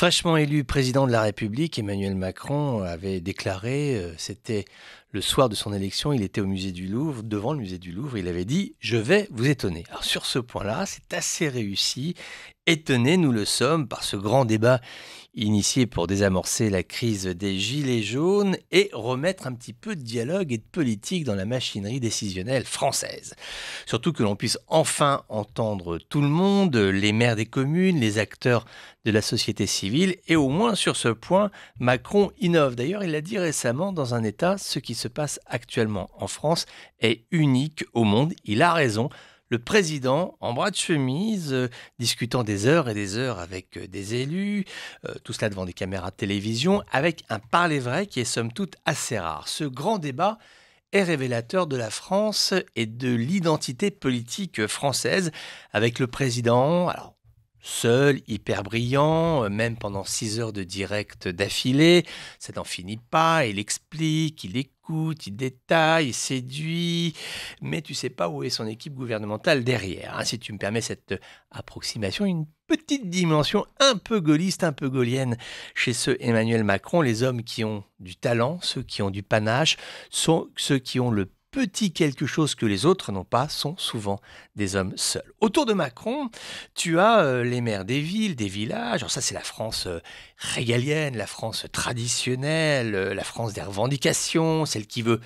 Fraîchement élu président de la République, Emmanuel Macron avait déclaré euh, C'était le soir de son élection, il était au musée du Louvre, devant le musée du Louvre, il avait dit Je vais vous étonner. Alors sur ce point-là, c'est assez réussi. Étonné, nous le sommes par ce grand débat initié pour désamorcer la crise des Gilets jaunes et remettre un petit peu de dialogue et de politique dans la machinerie décisionnelle française. Surtout que l'on puisse enfin entendre tout le monde, les maires des communes, les acteurs de la société civile, et au moins sur ce point, Macron innove. D'ailleurs, il l'a dit récemment dans un État, ce qui se passe actuellement en France est unique au monde. Il a raison. Le président, en bras de chemise, euh, discutant des heures et des heures avec euh, des élus, euh, tout cela devant des caméras de télévision, avec un parler vrai qui est somme toute assez rare. Ce grand débat est révélateur de la France et de l'identité politique française, avec le président, alors Seul, hyper brillant, même pendant six heures de direct d'affilée, ça n'en finit pas, il explique, il écoute il détaille, il séduit, mais tu sais pas où est son équipe gouvernementale derrière. Hein. si tu me permets cette approximation, une petite dimension un peu gaulliste, un peu gaulienne chez ce Emmanuel Macron. Les hommes qui ont du talent, ceux qui ont du panache, sont ceux qui ont le petit quelque chose que les autres n'ont pas sont souvent des hommes seuls. Autour de Macron, tu as euh, les maires des villes, des villages. Alors ça, c'est la France euh, régalienne, la France traditionnelle, euh, la France des revendications, celle qui veut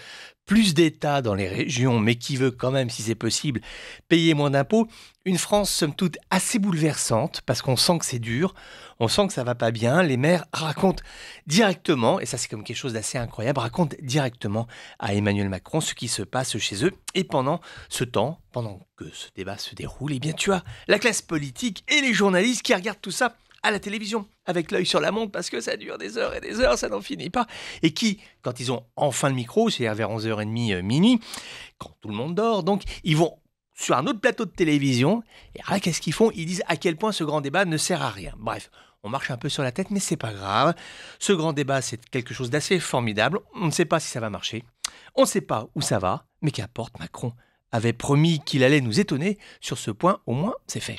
plus d'États dans les régions, mais qui veut quand même, si c'est possible, payer moins d'impôts. Une France, somme toute, assez bouleversante, parce qu'on sent que c'est dur, on sent que ça va pas bien. Les maires racontent directement, et ça c'est comme quelque chose d'assez incroyable, racontent directement à Emmanuel Macron ce qui se passe chez eux. Et pendant ce temps, pendant que ce débat se déroule, eh bien tu as la classe politique et les journalistes qui regardent tout ça à la télévision, avec l'œil sur la montre, parce que ça dure des heures et des heures, ça n'en finit pas, et qui, quand ils ont enfin le micro, c'est vers 11h30, euh, minuit, quand tout le monde dort, donc ils vont sur un autre plateau de télévision, et là, qu'est-ce qu'ils font Ils disent à quel point ce grand débat ne sert à rien. Bref, on marche un peu sur la tête, mais c'est pas grave. Ce grand débat, c'est quelque chose d'assez formidable. On ne sait pas si ça va marcher. On ne sait pas où ça va, mais qu'importe, Macron avait promis qu'il allait nous étonner. Sur ce point, au moins, c'est fait.